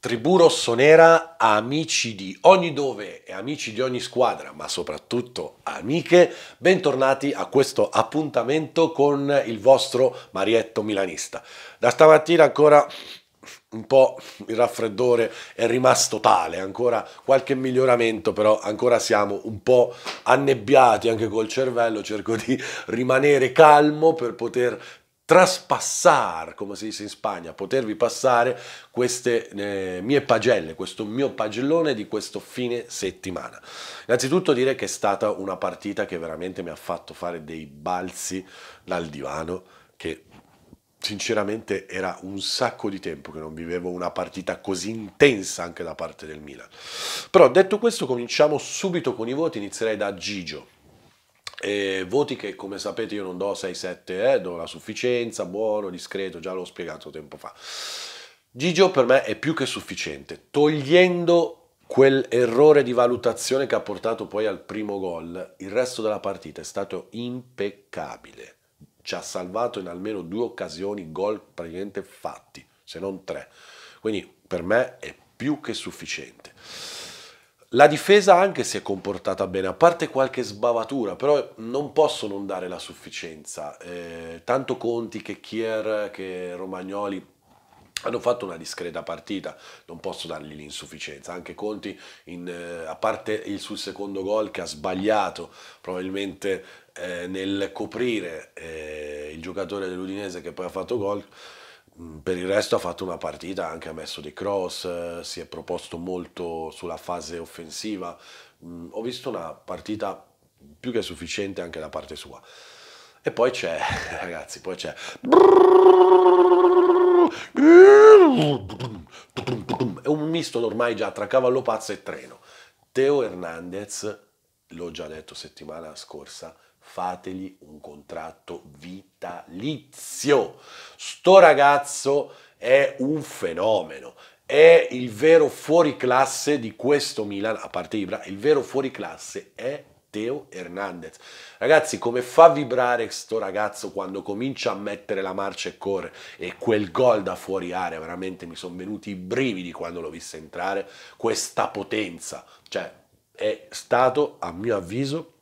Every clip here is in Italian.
Tribù Rossonera amici di ogni dove e amici di ogni squadra, ma soprattutto amiche, bentornati a questo appuntamento con il vostro Marietto Milanista. Da stamattina ancora un po' il raffreddore è rimasto tale, ancora qualche miglioramento, però ancora siamo un po' annebbiati anche col cervello, cerco di rimanere calmo per poter traspassar, come si dice in Spagna, potervi passare queste eh, mie pagelle, questo mio pagellone di questo fine settimana. Innanzitutto dire che è stata una partita che veramente mi ha fatto fare dei balzi dal divano, che sinceramente era un sacco di tempo che non vivevo una partita così intensa anche da parte del Milan. Però detto questo cominciamo subito con i voti, inizierei da Gigio. E voti che come sapete io non do 6-7, eh, do la sufficienza, buono, discreto, già l'ho spiegato tempo fa. Gigio per me è più che sufficiente, togliendo quell'errore di valutazione che ha portato poi al primo gol, il resto della partita è stato impeccabile. Ci ha salvato in almeno due occasioni gol praticamente fatti, se non tre. Quindi per me è più che sufficiente. La difesa anche si è comportata bene, a parte qualche sbavatura, però non posso non dare la sufficienza. Eh, tanto Conti che Kier che Romagnoli hanno fatto una discreta partita, non posso dargli l'insufficienza. Anche Conti, in, eh, a parte il sul secondo gol che ha sbagliato, probabilmente eh, nel coprire eh, il giocatore dell'Udinese che poi ha fatto gol, Mm, per il resto ha fatto una partita, anche ha messo dei cross, eh, si è proposto molto sulla fase offensiva. Mm, ho visto una partita più che sufficiente anche da parte sua. E poi c'è, ragazzi, poi c'è... È un misto ormai già tra cavallo pazzo e treno. Teo Hernandez, l'ho già detto settimana scorsa, fategli un contratto vitalizio. Sto ragazzo è un fenomeno, è il vero fuoriclasse di questo Milan, a parte Ibra, il vero fuoriclasse è Teo Hernandez. Ragazzi, come fa vibrare sto ragazzo quando comincia a mettere la marcia e corre e quel gol da fuori area, veramente mi sono venuti i brividi quando l'ho visto entrare, questa potenza, cioè è stato a mio avviso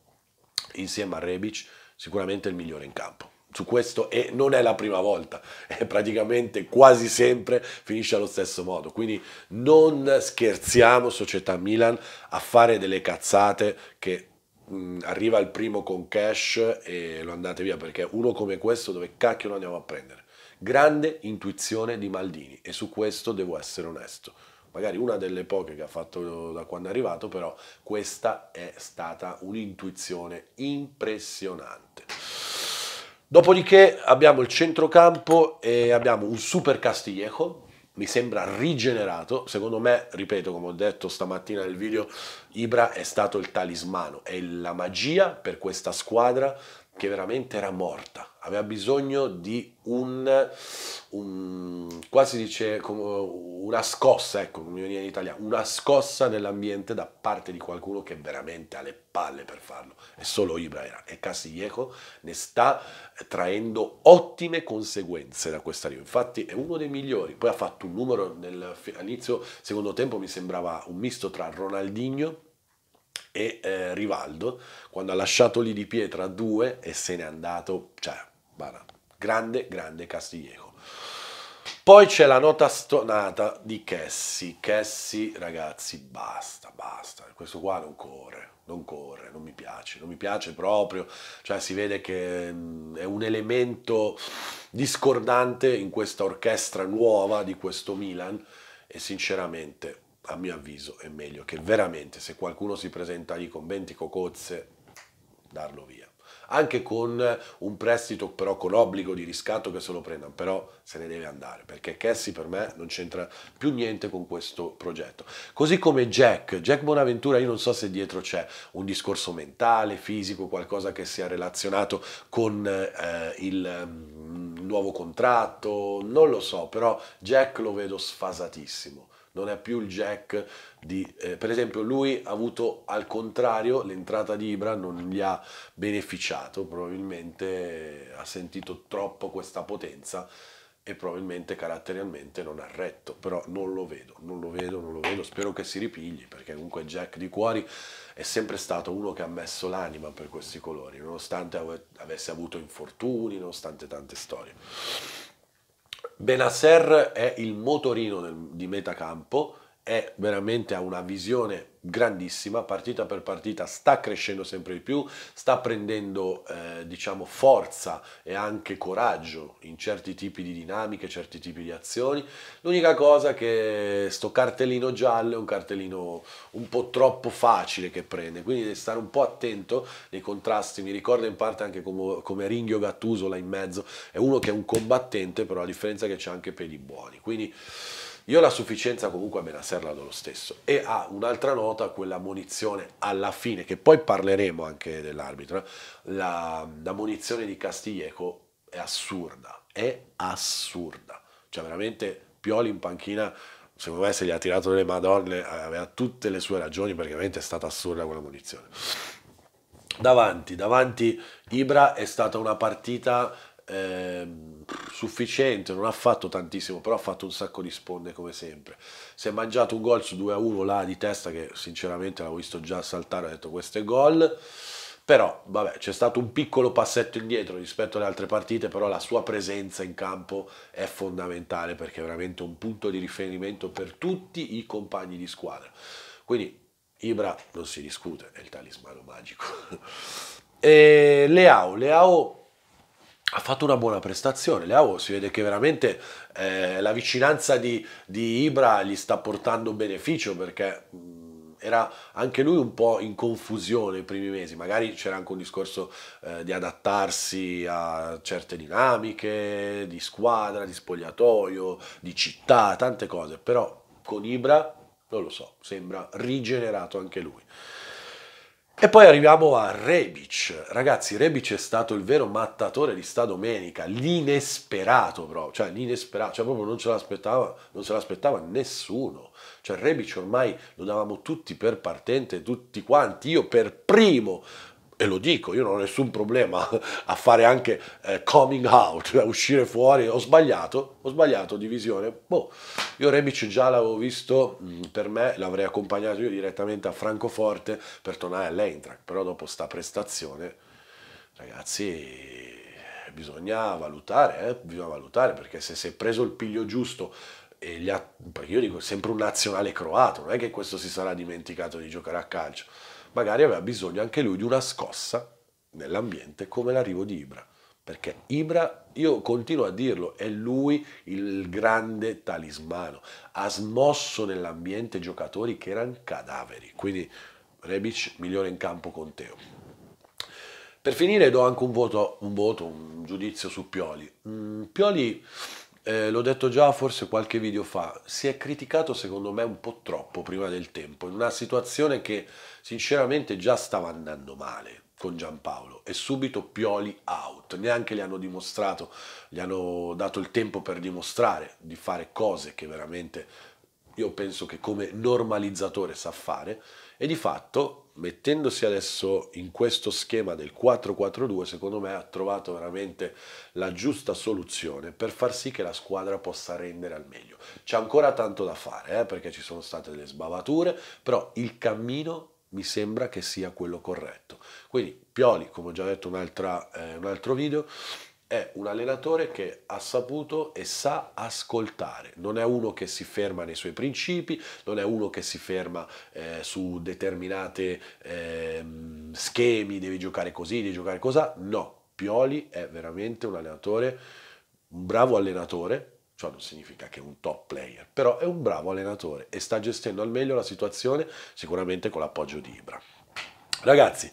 insieme a Rebic sicuramente il migliore in campo su questo e non è la prima volta, è praticamente quasi sempre finisce allo stesso modo. Quindi non scherziamo società Milan a fare delle cazzate che mh, arriva il primo con cash e lo andate via perché uno come questo dove cacchio lo andiamo a prendere? Grande intuizione di Maldini e su questo devo essere onesto magari una delle poche che ha fatto da quando è arrivato, però questa è stata un'intuizione impressionante. Dopodiché abbiamo il centrocampo e abbiamo un super Castillejo, mi sembra rigenerato. Secondo me, ripeto, come ho detto stamattina nel video, Ibra è stato il talismano, è la magia per questa squadra che veramente era morta, aveva bisogno di un, un qua si dice una scossa, ecco, come veniva in italiano, una scossa nell'ambiente da parte di qualcuno che veramente ha le palle per farlo. È solo Ibrahima e Casillejo ne sta traendo ottime conseguenze da questa riva. Infatti è uno dei migliori. Poi ha fatto un numero nel, all'inizio secondo tempo mi sembrava un misto tra Ronaldinho e eh, Rivaldo, quando ha lasciato lì di pietra due e se n'è andato, cioè, guarda, grande, grande Castiglieco. Poi c'è la nota stonata di Cassie. Cassie, ragazzi, basta, basta. Questo qua non corre, non corre, non mi piace, non mi piace proprio. Cioè si vede che mm, è un elemento discordante in questa orchestra nuova di questo Milan e sinceramente, a mio avviso, è meglio che veramente se qualcuno si presenta lì con 20 cocozze, darlo via anche con un prestito però con obbligo di riscatto che se lo prendano, però se ne deve andare, perché Cassie per me non c'entra più niente con questo progetto. Così come Jack, Jack Bonaventura, io non so se dietro c'è un discorso mentale, fisico, qualcosa che sia relazionato con eh, il mm, nuovo contratto, non lo so, però Jack lo vedo sfasatissimo non è più il jack di... Eh, per esempio lui ha avuto al contrario l'entrata di Ibra, non gli ha beneficiato, probabilmente eh, ha sentito troppo questa potenza e probabilmente caratterialmente non ha retto, però non lo vedo, non lo vedo, non lo vedo, spero che si ripigli perché comunque Jack di Cuori è sempre stato uno che ha messo l'anima per questi colori, nonostante avesse avuto infortuni, nonostante tante storie. Benasser è il motorino del, di metacampo, è veramente ha una visione grandissima, partita per partita sta crescendo sempre di più, sta prendendo eh, diciamo forza e anche coraggio in certi tipi di dinamiche, certi tipi di azioni. L'unica cosa che sto cartellino giallo è un cartellino un po' troppo facile che prende, quindi devi stare un po' attento nei contrasti, mi ricorda in parte anche come, come Ringhio Gattuso là in mezzo, è uno che è un combattente, però la differenza è che c'è anche peli buoni, quindi io la sufficienza comunque me la serlano lo stesso. E ha ah, un'altra nota, quella munizione alla fine, che poi parleremo anche dell'arbitro, la, la munizione di Castiglieco è assurda, è assurda. Cioè veramente Pioli in panchina secondo me se gli ha tirato delle madonne eh, aveva tutte le sue ragioni perché veramente è stata assurda quella munizione davanti davanti Ibra è stata una partita eh, sufficiente, non ha fatto tantissimo, però ha fatto un sacco di sponde come sempre. Si è mangiato un gol su 2-1 là di testa che sinceramente l'avevo visto già saltare, ho detto questo è gol. Però vabbè, c'è stato un piccolo passetto indietro rispetto alle altre partite, però la sua presenza in campo è fondamentale perché è veramente un punto di riferimento per tutti i compagni di squadra. Quindi Ibra non si discute, è il talismano magico. E Leao, Leao ha fatto una buona prestazione. Leao si vede che veramente eh, la vicinanza di, di, Ibra gli sta portando beneficio perché mh, mm, era anche lui un po' in confusione i primi mesi, magari c'era anche un discorso eh, di adattarsi a certe dinamiche, di squadra, di spogliatoio, di città, tante cose, però con Ibra non lo so, sembra rigenerato anche lui. E poi arriviamo a Rebic. Ragazzi, Rebic è stato il vero mattatore di sta domenica, l'inesperato proprio, cioè l'inesperato, cioè proprio non se l'aspettava, non se l'aspettava nessuno. Cioè Rebic ormai lo davamo tutti per partente, tutti quanti, io per primo e lo dico, io non ho nessun problema a fare anche eh, coming out, a cioè uscire fuori, ho sbagliato, ho sbagliato divisione, Boh, io Rebic già l'avevo visto, mh, mm, per me l'avrei accompagnato io direttamente a Francoforte per tornare all'Eintracht, però dopo sta prestazione, ragazzi, bisogna valutare, eh? bisogna valutare, perché se si è preso il piglio giusto e gli ha, io dico sempre un nazionale croato, non è che questo si sarà dimenticato di giocare a calcio magari aveva bisogno anche lui di una scossa nell'ambiente come l'arrivo di Ibra. Perché Ibra, io continuo a dirlo, è lui il grande talismano. Ha smosso nell'ambiente giocatori che erano cadaveri. Quindi Rebic migliore in campo con Teo. Per finire do anche un voto, un, voto, un giudizio su Pioli. Mm, Pioli eh, l'ho detto già forse qualche video fa, si è criticato secondo me un po' troppo prima del tempo, in una situazione che sinceramente già stava andando male con Giampaolo e subito Pioli out, neanche gli hanno dimostrato, gli hanno dato il tempo per dimostrare di fare cose che veramente io penso che come normalizzatore sa fare e di fatto mettendosi adesso in questo schema del 4-4-2, secondo me ha trovato veramente la giusta soluzione per far sì che la squadra possa rendere al meglio. C'è ancora tanto da fare, eh, perché ci sono state delle sbavature, però il cammino mi sembra che sia quello corretto. Quindi Pioli, come ho già detto in eh, un altro video, è un allenatore che ha saputo e sa ascoltare, non è uno che si ferma nei suoi principi, non è uno che si ferma eh, su determinate eh, schemi, devi giocare così, devi giocare così, no, Pioli è veramente un allenatore, un bravo allenatore, ciò non significa che è un top player, però è un bravo allenatore e sta gestendo al meglio la situazione sicuramente con l'appoggio di Ibra. Ragazzi,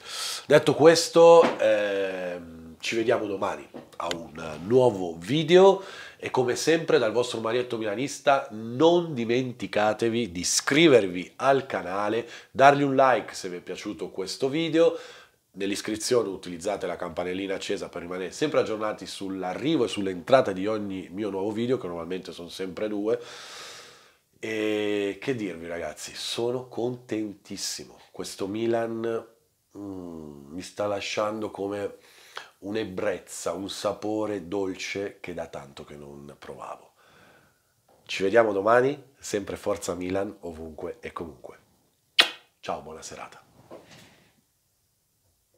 detto questo... Eh, ci vediamo domani a un nuovo video e come sempre dal vostro Marietto Milanista non dimenticatevi di iscrivervi al canale, dargli un like se vi è piaciuto questo video, nell'iscrizione utilizzate la campanellina accesa per rimanere sempre aggiornati sull'arrivo e sull'entrata di ogni mio nuovo video, che normalmente sono sempre due. E che dirvi ragazzi, sono contentissimo. Questo Milan mm, mi sta lasciando come un'ebbrezza, un sapore dolce che da tanto che non provavo. Ci vediamo domani, sempre Forza Milan, ovunque e comunque. Ciao, buona serata.